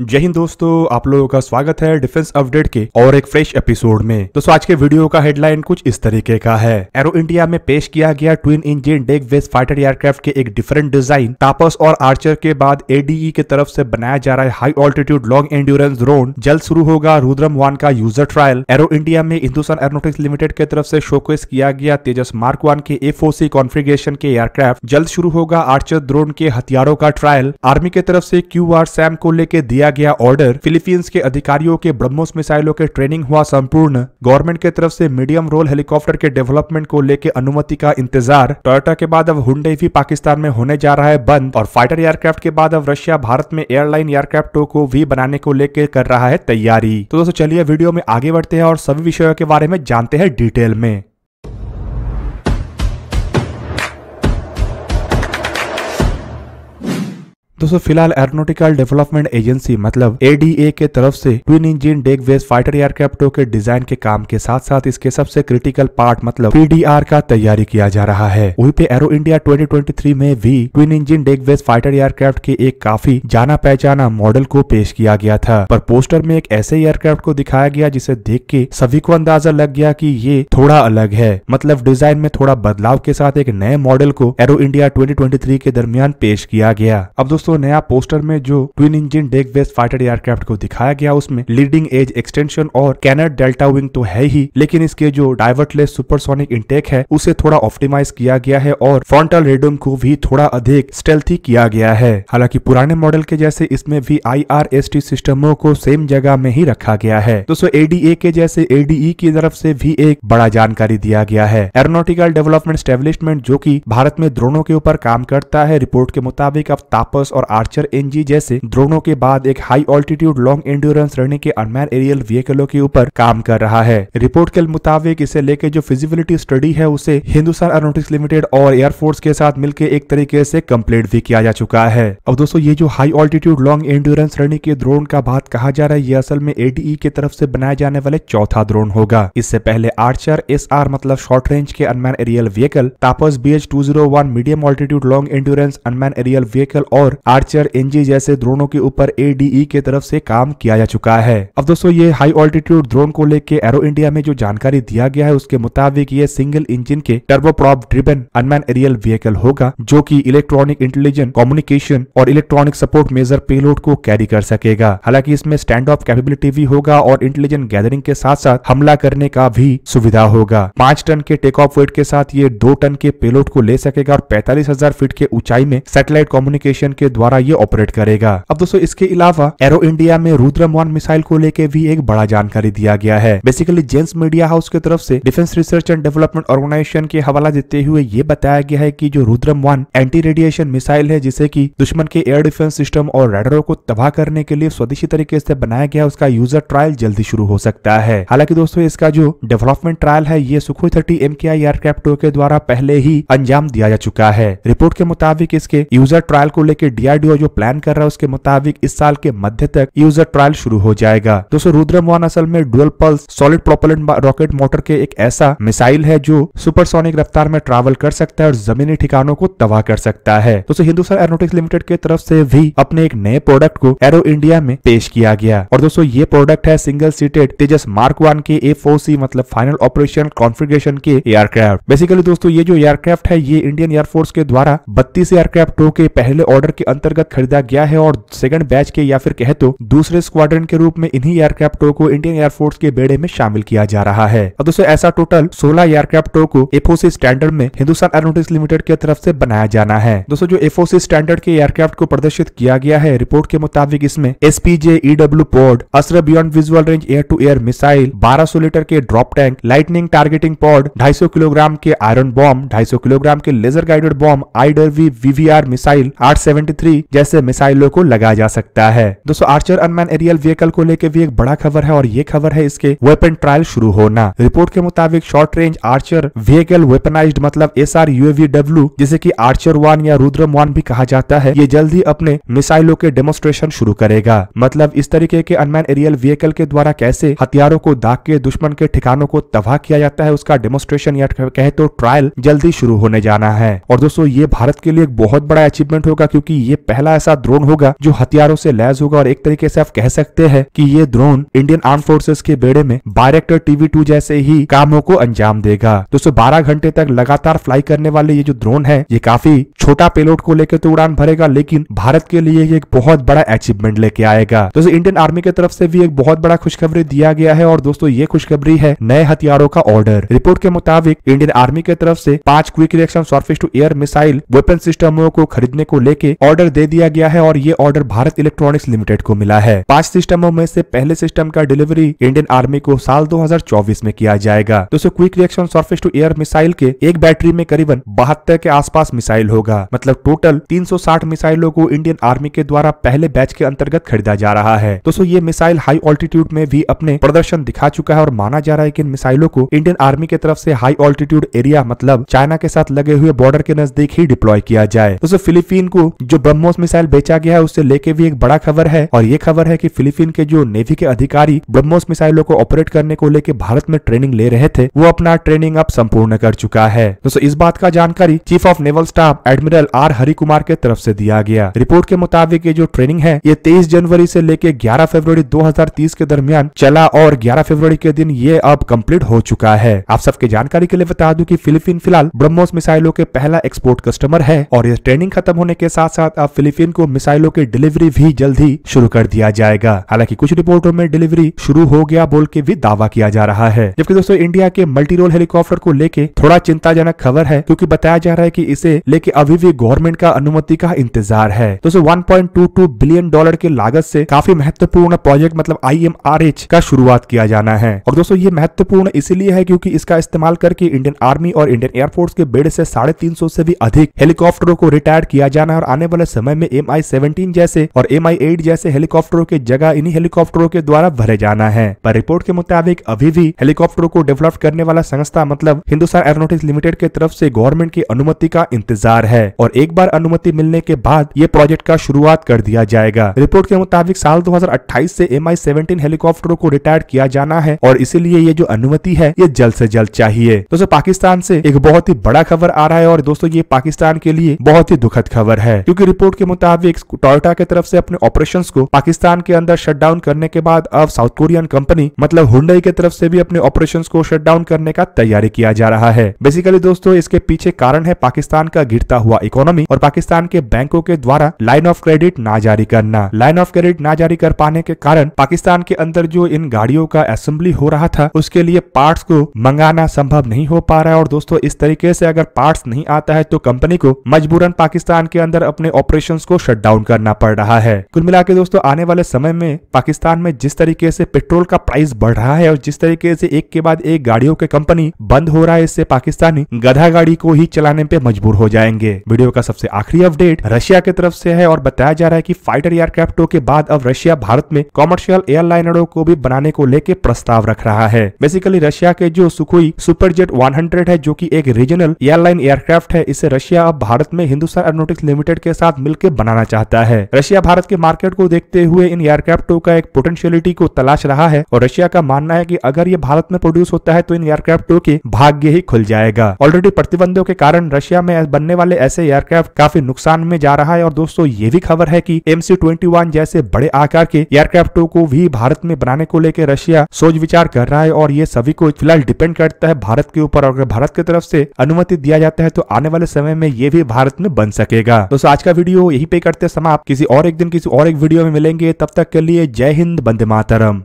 जय हिंद दोस्तों आप लोगों का स्वागत है डिफेंस अपडेट के और एक फ्रेश एपिसोड में दोस्तों आज के वीडियो का हेडलाइन कुछ इस तरीके का है एरो इंडिया में पेश किया गया ट्विन इंजन डेक वेस फाइटर एयरक्राफ्ट के एक डिफरेंट डिजाइन टापस और आर्चर के बाद एडीई e के तरफ से बनाया जा रहा है high altitude long endurance drone जल्द शुरू होगा रुद्रम वन का यूजर ट्रायल एरो इंडिया में हिंदुस्तान एरोनोटिक्स लिमिटेड के तरफ से शोकेस किया गया तेजस मार्क वन के एफ ओसी के एयरक्राफ्ट जल्द शुरू होगा आर्चर ड्रोन के हथियारों का ट्रायल आर्मी के तरफ से क्यू आर सैम को लेकर दिया दिया गया ऑर्डर फिलीपींस के अधिकारियों के ब्रह्मोस मिसाइलों के ट्रेनिंग हुआ संपूर्ण गवर्नमेंट के तरफ से मीडियम रोल हेलीकॉप्टर के डेवलपमेंट को लेकर अनुमति का इंतजार टोयटा के बाद अब हुडे भी पाकिस्तान में होने जा रहा है बंद और फाइटर एयरक्राफ्ट के बाद अब रशिया भारत में एयरलाइन एयरक्राफ्टों को भी बनाने को लेकर कर रहा है तैयारी तो दोस्तों चलिए वीडियो में आगे बढ़ते हैं और सभी विषयों के बारे में जानते हैं डिटेल में दोस्तों फिलहाल एरोनोटिकल डेवलपमेंट एजेंसी मतलब एडीए के तरफ से ट्विन इंजन डेक वेस फाइटर एयरक्राफ्टों के डिजाइन के काम के साथ साथ इसके सबसे क्रिटिकल पार्ट मतलब पीडीआर का तैयारी किया जा रहा है वहीं पे एरो इंडिया 2023 में भी ट्विन इंजन डेक वेस फाइटर एयरक्राफ्ट के एक काफी जाना पहचाना मॉडल को पेश किया गया था पर पोस्टर में एक ऐसे एयरक्राफ्ट को दिखाया गया जिसे देख के सभी को अंदाजा लग गया की ये थोड़ा अलग है मतलब डिजाइन में थोड़ा बदलाव के साथ एक नए मॉडल को एरो इंडिया ट्वेंटी के दरमियान पेश किया गया अब दोस्तों दोस्तों नया पोस्टर में जो twin engine deck based fighter aircraft को दिखाया गया उसमें लीडिंग एज एक्सटेंशन और कैनर डेल्टा विंग तो है ही लेकिन इसके जो डाइवर्टलेस सुपरसोनिक इंटेक है उसे थोड़ा ऑप्टिमाइज किया गया है और फ्रंटल रेडम को भी थोड़ा अधिक स्टेल्थी किया गया है हालांकि पुराने मॉडल के जैसे इसमें भी आई सिस्टमों को सेम जगह में ही रखा गया है दोस्तों एडीए e के जैसे एडीई e की तरफ से भी एक बड़ा जानकारी दिया गया है एरोनोटिकल डेवलपमेंट स्टेब्लिशमेंट जो की भारत में द्रोणों के ऊपर काम करता है रिपोर्ट के मुताबिक अब तापस और आर्चर एनजी जैसे ड्रोनों के बाद एक हाई ऑल्टीट्यूड लॉन्ग एंड्योरेंस रहने के अनमैन एरियल व्हीकलों के ऊपर काम कर रहा है रिपोर्ट के मुताबिक इसे लेके जो फिजिबिलिटी स्टडी है उसे हिंदुस्तान एरोनोटिक्स लिमिटेड और एयरफोर्स के साथ मिलकर एक तरीके से कम्प्लीट भी किया जा चुका है अब दोस्तों ये जो हाई ऑल्टीट्यूड लॉन्ग एंड्योरेंस रहने के ड्रोन का बात कहा जा रहा है ये असल में एडीई e की तरफ से बनाए जाने वाले चौथा ड्रोन होगा इससे पहले आर्चर एस मतलब शॉर्ट रेंज के unmanned aerial vehicle Tapas B medium altitude long endurance unmanned aerial vehicle और आर्चर एनजी जैसे ड्रोनों के ऊपर एडीई e के तरफ से काम किया जा चुका है अब दोस्तों ये हाई ऑल्टीट्यूड ड्रोन को लेकर एरो इंडिया में जो जानकारी दिया गया है उसके मुताबिक ये सिंगल इंजन के turboprop driven unmanned aerial vehicle होगा जो की इलेक्ट्रॉनिक इंटेलिजेंट कम्युनिकेशन और इलेक्ट्रॉनिक सपोर्ट मेजर पेलोड को कैरी कर सकेगा हालांकि इसमें स्टैंड ऑफ कैपेबिलिटी भी होगा और इंटेलिजेंट गैदरिंग के साथ साथ हमला करने का भी सुविधा होगा पांच टन के टेक ऑफ वेट के साथ ये दो टन के पेलोड को ले सकेगा और पैंतालीस हजार फीट के ऊंचाई में सैटेलाइट कम्युनिकेशन के द्वारा ये ऑपरेट करेगा अब दोस्तों इसके अलावा एरो इंडिया में रुद्रम वन मिसाइल को लेकर भी एक बड़ा जानकारी दिया गया है बेसिकली जेम्स मीडिया हाउस की तरफ से defence research and development organisation के हवाला देते हुए ये बताया गया है की जो Rudram one anti radiation missile है जिसे की दुश्मन के एयर डिफेंस सिस्टम और रेडरों को तबाह करने के लिए स्वदेशी तरीके से बनाया गया उसका यूजर ट्रायल जल्दी शुरू हो सकता है हालांकि दोस्तों इसका जो डेवलपमेंट ट्रायल है ये सुखोई थर्टी एम के आई एयरक्राफ्ट के द्वारा पहले ही अंजाम दिया जा चुका है रिपोर्ट के मुताबिक इसके यूजर ट्रायल को लेकर डी डीआरडीओ जो प्लान कर रहा है उसके मुताबिक इस साल के मध्य तक यूजर ट्रायल शुरू हो जाएगा दोस्तों रुद्रम वन असल में dual pulse solid propellant rocket motor के एक ऐसा मिसाइल है जो सुपरसोनिक रफ्तार में ट्रैवल कर सकता है और जमीनी ठिकानों को तबाह कर सकता है दोस्तों हिंदुस्तान एरोनोटिक्स लिमिटेड के तरफ से भी अपने एक नए प्रोडक्ट को एरो इंडिया में पेश किया गया और दोस्तों ये प्रोडक्ट है single seated Tejas mark one के ए मतलब फाइनल ऑपरेशन कॉन्फ़िगरेशन के एयरक्राफ्ट बेसिकली दोस्तों ये जो एयरक्राफ्ट है ये इंडियन एयरफोर्स के द्वारा बत्तीस एयरक्राफ्टों के पहले ऑर्डर के अंतर्गत खरीदा गया है और सेकंड बैच के या फिर कहे तो दूसरे स्क्वाड्रन के रूप में इन्हीं एयरक्राफ्टों को इंडियन एयरफोर्स के बेड़े में शामिल किया जा रहा है और दोस्तों ऐसा टोटल सोलह एयरक्राफ्टों को एफोसी स्टैंडर्ड में हिंदुस्तान एरोनोटिक्स लिमिटेड की तरफ से बनाया जाना है दोस्तों जो एफोसी स्टैंडर्ड के एयरक्राफ्ट को प्रदर्शित किया गया है रिपोर्ट के मुताबिक इसमें S P J EW pod Astra beyond visual range air to air missile बारह लीटर के drop tank Litening targeting pod ढाई किलोग्राम के आयरन बॉम्ब ढाई किलोग्राम के लेजर गाइडेड बॉम्ब आईडर वीवीआर मिसाइल आठ मिलिट्री जैसे मिसाइलों को लगाया जा सकता है दोस्तों आर्चर अनमैन एरियल व्हीकल को लेकर भी एक बड़ा खबर है और ये खबर है इसके वेपन ट्रायल शुरू होना रिपोर्ट के मुताबिक short range Archer vehicle weaponise मतलब एस आर यूएवीडब्ल्यू जिसे की आर्चर वन या रुद्रम वन भी कहा जाता है ये जल्द ही अपने मिसाइलों के डेमोस्ट्रेशन शुरू करेगा मतलब इस तरीके के अनमैन एरियल व्हीकल के द्वारा कैसे हथियारों को दाग के दुश्मन के ठिकानों को तबाह किया जाता है उसका डेमोस्ट्रेशन या कहे तो ट्रायल जल्दी शुरू होने जाना है और दोस्तों ये भारत के लिए एक बहुत बड़ा अचीवमेंट होगा क्योंकि ये पहला ऐसा ड्रोन होगा जो हथियारों से लैस होगा और एक तरीके से आप कह सकते हैं कि ये ड्रोन इंडियन आर्म फोर्सेस के बेड़े में बायरेक्टर टीवी टू जैसे ही कामों को अंजाम देगा दोस्तों बारह घंटे तक लगातार फ्लाई करने वाले ये जो ड्रोन है ये काफी छोटा पेलोड को लेकर तो उड़ान भरेगा लेकिन भारत के लिए ये एक बहुत बड़ा अचीवमेंट लेके आएगा दोस्तों इंडियन आर्मी की तरफ से भी एक बहुत बड़ा खुशखबरी दिया गया है और दोस्तों ये खुशखबरी है नए हथियारों का ऑर्डर रिपोर्ट के मुताबिक इंडियन आर्मी की तरफ से पांच quick reaction surface to air missile weapon सिस्टमों को खरीदने को लेके ऑर्डर दे दिया गया है और ये ऑर्डर भारत इलेक्ट्रॉनिक्स लिमिटेड को मिला है पांच सिस्टमों में से पहले सिस्टम का डिलीवरी इंडियन आर्मी को साल 2024 में किया जाएगा दोस्तों quick reaction surface to air missile के एक बैटरी में करीबन बहत्तर के आसपास मिसाइल होगा मतलब टोटल 360 मिसाइलों को इंडियन आर्मी के द्वारा पहले बैच के अंतर्गत खरीदा जा रहा है दोस्तों ये मिसाइल हाई ऑल्टीट्यूड में भी अपने प्रदर्शन दिखा चुका है और माना जा रहा है की इन मिसाइलों को इंडियन आर्मी की तरफ ऐसी हाई ऑल्टीट्यूड एरिया मतलब चाइना के साथ लगे हुए बॉर्डर के नजदीक ही डिप्लॉय किया जाए दोस्तों फिलीपीन को जो ब्रह्मोस मिसाइल बेचा गया है उससे लेके भी एक बड़ा खबर है और ये खबर है की फिलीपीन के जो नेवी के अधिकारी ब्रह्मोस मिसाइलों को ऑपरेट करने को लेकर भारत में ट्रेनिंग ले रहे थे वो अपना ट्रेनिंग अब संपूर्ण कर चुका है दोस्तों इस बात का जानकारी chief of naval staff admiral R Hari Kumar के तरफ से दिया गया रिपोर्ट के मुताबिक ये जो ट्रेनिंग है ये 23 जनवरी से लेकर 11 फरवरी 2030 के दरमियान चला और 11 फरवरी के दिन ये अब कंप्लीट हो चुका है आप सबके जानकारी के लिए बता दूं कि फिलीपीन फिलहाल ब्रह्मोस मिसाइलों के पहला एक्सपोर्ट कस्टमर है और ये ट्रेनिंग खत्म होने के साथ साथ अब फिलीपीन को मिसाइलों की डिलीवरी भी जल्द ही शुरू कर दिया जाएगा हालांकि कुछ रिपोर्टों में डिलीवरी शुरू हो गया बोल के भी दावा किया जा रहा है जबकि दोस्तों इंडिया के मल्टी रोल हेलीकॉप्टर को लेके थोड़ा चिंताजनक खबर है क्योंकि बताया जा रहा है की इसे लेके अभी भी गवर्नमेंट का अनुमति का इंतजार है दोस्तों वन बिलियन डॉलर के लागत से काफी महत्वपूर्ण प्रोजेक्ट मतलब आई का शुरुआत किया जाना है और दोस्तों ये महत्वपूर्ण इसीलिए है क्योंकि इसका इस्तेमाल करके इंडियन आर्मी और इंडियन एयरफोर्स के बेड़ से साढ़े तीन सौ से भी अधिक हेलीकॉप्टरों को रिटायर किया जाना है और आने वाले समय में एम आई सेवेंटीन जैसे और एम आई एट जैसे हेलीकॉप्टरों के जगह इन्हीं हेलीकॉप्टरों के द्वारा भरे जाना है पर रिपोर्ट के मुताबिक अभी भी हेलीकॉप्टरों को डेवलप करने वाला संस्था मतलब हिंदुस्तान एरोनोटिक्स लिमिटेड के तरफ से गवर्नमेंट की अनुमति का इंतजार है और एक बार अनुमति मिलने के बाद ये प्रोजेक्ट का शुरुआत कर दिया जाएगा रिपोर्ट के मुताबिक साल 2028 से एम आई सेवेंटीन हेलीकॉप्टरों को रिटायर किया जाना है और इसीलिए ये जो अनुमति है ये जल्द से जल्द चाहिए दोस्तों पाकिस्तान से एक बहुत ही बड़ा खबर आ रहा है और दोस्तों ये पाकिस्तान के लिए बहुत ही दुखद खबर है क्योंकि रिपोर्ट के मुताबिक टोयटा की तरफ से अपने ऑपरेशन को पाकिस्तान के अंदर शट डाउन करने के बाद अब साउथ कोरियन कंपनी मतलब हुडई की तरफ से भी अपने ऑपरेशन को शट डाउन करने का तैयारी किया जा रहा है बेसिकली दोस्तों इसके पीछे कारण है पाकिस्तान का गिरता हुआ इकोनॉमी और पाकिस्तान के बैंकों के द्वारा लाइन ऑफ क्रेडिट न जारी करना लाइन ऑफ क्रेडिट न जारी कर पाने के कारण पाकिस्तान के अंदर जो इन गाड़ियों का असेंबली हो रहा था उसके लिए पार्ट्स को मंगाना संभव नहीं हो पा रहा है और दोस्तों इस तरीके से अगर पार्ट्स नहीं आता है तो कंपनी को मजबूरन पाकिस्तान के अंदर अपने ऑपरेशंस को शट डाउन करना पड़ रहा है कुल मिला के दोस्तों आने वाले समय में पाकिस्तान में जिस तरीके से पेट्रोल का प्राइस बढ़ रहा है और जिस तरीके से एक के बाद एक गाड़ियों के कंपनी बंद हो रहा है इससे पाकिस्तानी गधा गाड़ी को ही चलाने पे मजबूर हो जाएंगे वीडियो का सबसे आखिरी अपडेट रशिया की तरफ से है और बताया जा रहा है की फाइटर एयरक्राफ्टों के बाद अब रशिया भारत में कॉमर्शियल एयरलाइनरों को भी बनाने को लेकर प्रस्ताव रख रहा है बेसिकली रशिया के जो सुखोई सुपर जेट वन है जो की एक रीजनल एयरलाइन एयरक्राफ्ट है इसे रशिया अब भारत में हिंदुस्तान एरोनोटिक्स लिमिटेड के साथ साथ मिलकर बनाना चाहता है रशिया भारत के मार्केट को देखते हुए इन एयरक्राफ्टों का एक पोटेंशियलिटी को तलाश रहा है और रशिया का मानना है की अगर ये भारत में प्रोड्यूस होता है तो इन एयरक्राफ्टो के भाग्य ही खुल जाएगा ऑलरेडी प्रतिबंधों के कारण रशिया में बनने वाले ऐसे एयरक्राफ्ट काफी नुकसान में जा रहा है और दोस्तों ये भी खबर है की एम जैसे बड़े आकार के एयरक्राफ्टो को भी भारत में बनाने को लेकर रशिया सोच विचार कर रहा है और ये सभी को फिलहाल डिपेंड करता है भारत के ऊपर और अगर भारत की तरफ से अनुमति दिया जाता है तो आने वाले समय में ये भी भारत में बन सकेगा दोस्तों आज का वीडियो यही पे करते समाप्त किसी और एक दिन किसी और एक वीडियो में मिलेंगे तब तक के लिए जय हिंद बंदे मातरम